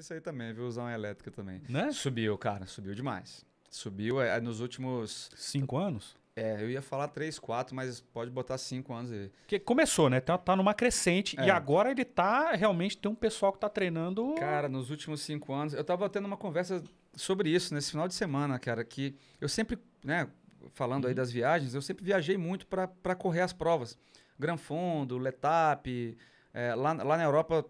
nisso aí também, viu? Usar uma elétrica também. Né? Subiu, cara, subiu demais. Subiu é, nos últimos. Cinco anos? É, eu ia falar três, quatro, mas pode botar cinco anos aí. Porque começou, né? Tá, tá numa crescente é. e agora ele tá realmente tem um pessoal que tá treinando. Cara, nos últimos cinco anos, eu tava tendo uma conversa sobre isso nesse final de semana, cara, que eu sempre, né, falando uhum. aí das viagens, eu sempre viajei muito para correr as provas. Gran Fundo, Letap, é, lá, lá na Europa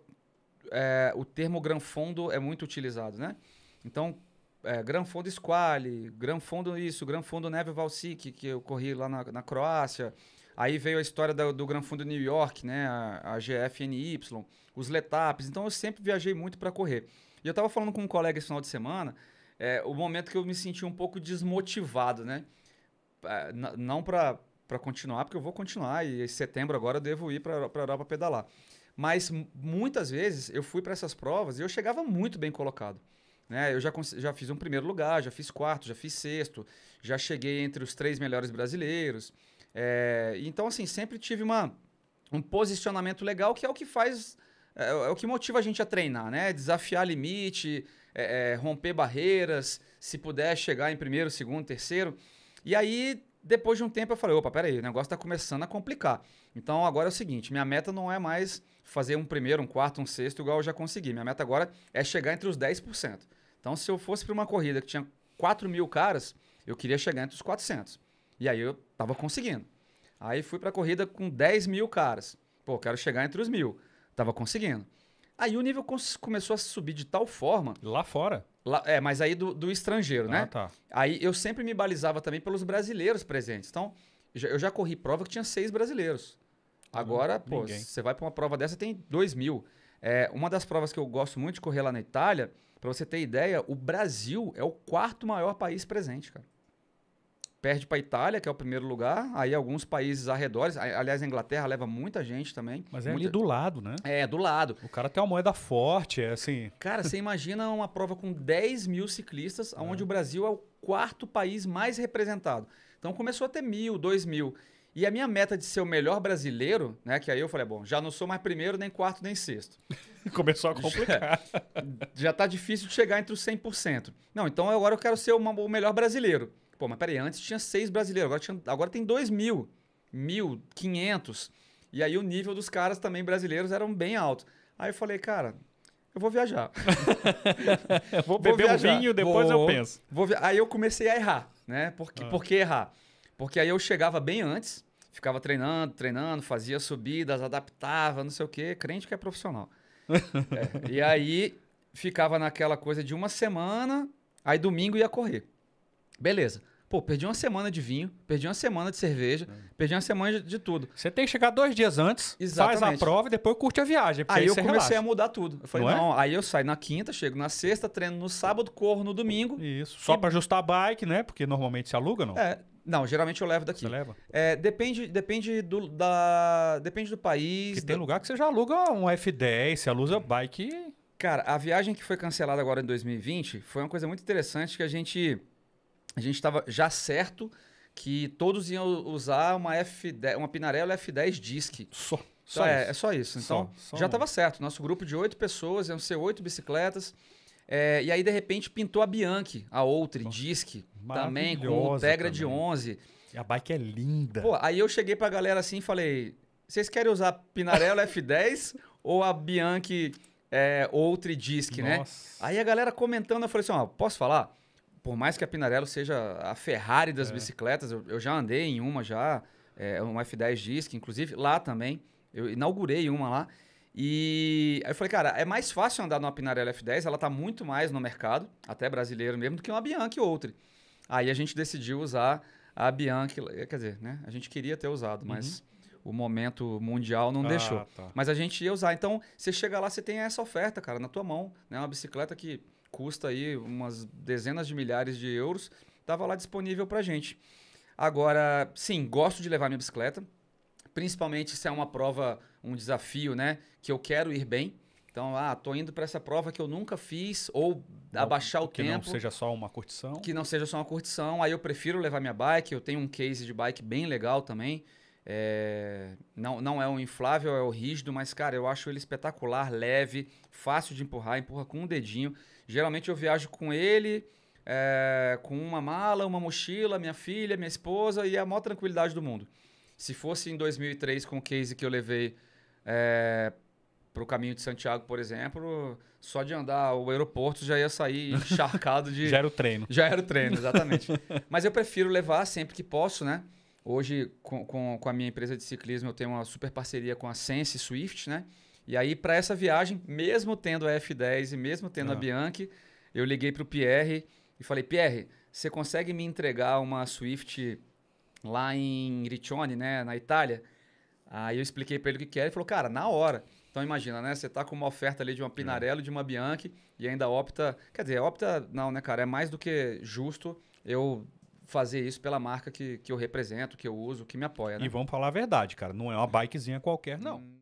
é, o termo gran fundo é muito utilizado, né? Então, é, gran fundo Squale, gran fundo isso, gran fundo Neve Valsic, que eu corri lá na, na Croácia. Aí veio a história do Gran Fundo New York, né? A, a GFNY, os letaps. Então eu sempre viajei muito para correr. E eu estava falando com um colega esse final de semana, é, o momento que eu me senti um pouco desmotivado, né? É, n não para continuar, porque eu vou continuar e em setembro agora eu devo ir para a Europa pedalar. Mas muitas vezes eu fui para essas provas e eu chegava muito bem colocado. Né? Eu já, já fiz um primeiro lugar, já fiz quarto, já fiz sexto, já cheguei entre os três melhores brasileiros. É, então, assim, sempre tive uma, um posicionamento legal que é o que faz. É, é, é o que motiva a gente a treinar, né? Desafiar limite, é, romper barreiras, se puder chegar em primeiro, segundo, terceiro. E aí depois de um tempo eu falei, opa, peraí, o negócio está começando a complicar. Então agora é o seguinte, minha meta não é mais fazer um primeiro, um quarto, um sexto, igual eu já consegui. Minha meta agora é chegar entre os 10%. Então se eu fosse para uma corrida que tinha 4 mil caras, eu queria chegar entre os 400. E aí eu estava conseguindo. Aí fui para a corrida com 10 mil caras. Pô, quero chegar entre os mil. Tava conseguindo. Aí o nível começou a subir de tal forma. Lá fora. Lá, é, mas aí do, do estrangeiro, ah, né? Tá. Aí eu sempre me balizava também pelos brasileiros presentes. Então, eu já corri prova que tinha seis brasileiros. Ah, Agora, hum, pô, você vai para uma prova dessa, tem dois mil. É, uma das provas que eu gosto muito de correr lá na Itália, para você ter ideia, o Brasil é o quarto maior país presente, cara perde para a Itália, que é o primeiro lugar, aí alguns países arredores, aliás, a Inglaterra leva muita gente também. Mas é muita... ali do lado, né? É, do lado. O cara tem uma moeda forte, é assim... Cara, você imagina uma prova com 10 mil ciclistas, é. onde o Brasil é o quarto país mais representado. Então começou a ter mil, dois mil. E a minha meta de ser o melhor brasileiro, né? Que aí eu falei, bom, já não sou mais primeiro, nem quarto, nem sexto. Começou a complicar. Já, já tá difícil de chegar entre os 100%. Não, então agora eu quero ser o melhor brasileiro. Pô, mas peraí, antes tinha seis brasileiros, agora, tinha, agora tem dois mil, mil, quinhentos. E aí o nível dos caras também brasileiros eram bem alto. Aí eu falei, cara, eu vou viajar. vou beber vou viajar. um vinho, depois vou, eu penso. Vou aí eu comecei a errar, né? Por, que, ah. por que errar? Porque aí eu chegava bem antes, ficava treinando, treinando, fazia subidas, adaptava, não sei o quê, crente que é profissional. é, e aí ficava naquela coisa de uma semana, aí domingo ia correr. Beleza. Pô, perdi uma semana de vinho, perdi uma semana de cerveja, é. perdi uma semana de, de, tudo. Você tem que chegar dois dias antes, Exatamente. faz a prova e depois curte a viagem. Aí, aí eu comecei relaxa. a mudar tudo. Eu falei, não, é? não é? aí eu saio na quinta, chego na sexta, treino no sábado, corro no domingo. Isso. Só e... para ajustar a bike, né? Porque normalmente se aluga, não? É. Não, geralmente eu levo daqui. Você leva? É, depende, depende, do, da, depende do país. Que tem da... lugar que você já aluga um F10, você aluga bike. Cara, a viagem que foi cancelada agora em 2020 foi uma coisa muito interessante que a gente a gente estava já certo que todos iam usar uma F10, uma Pinarello F10 Disc. Só. Só então, é, é, só isso. Então, só, só já estava um... certo. Nosso grupo de oito pessoas, iam ser oito bicicletas. É, e aí, de repente, pintou a Bianchi, a outra, Disc, também, com o Tegra também. de 11. E a bike é linda. Pô, aí eu cheguei para a galera assim e falei: vocês querem usar a Pinarello F10 ou a Bianchi é, outra Disc, né? Nossa. né? Aí a galera comentando, eu falei assim: ó, posso falar? por mais que a Pinarello seja a Ferrari das é. bicicletas, eu, eu, já andei em uma já, é, uma F10 Disc, inclusive lá também, eu inaugurei uma lá. E aí eu falei, cara, é mais fácil andar numa Pinarello F10, ela tá muito mais no mercado, até brasileiro mesmo, do que uma Bianchi ou outra. Aí a gente decidiu usar a Bianchi, eh, quer dizer, né? A gente queria ter usado, mas uhum. o momento mundial não ah, deixou. Tá. Mas a gente ia usar. Então, você chega lá, você tem essa oferta, cara, na tua mão, né? Uma bicicleta que custa aí umas dezenas de milhares de euros, estava lá disponível para gente. Agora, sim, gosto de levar minha bicicleta, principalmente se é uma prova, um desafio, né, que eu quero ir bem. Então, ah, tô indo para essa prova que eu nunca fiz ou não, abaixar o que tempo. Que não seja só uma curtição. Que não seja só uma curtição. Aí eu prefiro levar minha bike. Eu tenho um case de bike bem legal também. É, não, não é um inflável, é o rígido, mas, cara, eu acho ele espetacular, leve, fácil de empurrar, empurra com um dedinho. Geralmente eu viajo com ele, é, com uma mala, uma mochila, minha filha, minha esposa e a maior tranquilidade do mundo. Se fosse em 2003 com o case que eu levei é, para o caminho de Santiago, por exemplo, só de andar o aeroporto já ia sair encharcado de. já era o treino. Já era o treino, exatamente. mas eu prefiro levar sempre que posso, né? Hoje, com, com, com, a minha empresa de ciclismo, eu tenho uma super parceria com a Sense Swift, né? E aí, para essa viagem, mesmo tendo a F10 e mesmo tendo a ah. Bianchi, eu liguei para o Pierre e falei: Pierre, você consegue me entregar uma Swift lá em Riccione, né? Na Itália? Aí eu expliquei para ele o que, quer era. Ele falou: Cara, na hora. Então imagina, né? Você tá com uma oferta ali de uma é. Pinarello, de uma Bianchi e ainda opta. Quer dizer, opta não, né, cara? É mais do que justo eu fazer isso pela marca que, que eu represento, que eu uso, que me apoia. Né? E vamos falar a verdade, cara. Não é uma bikezinha qualquer, não. Hum.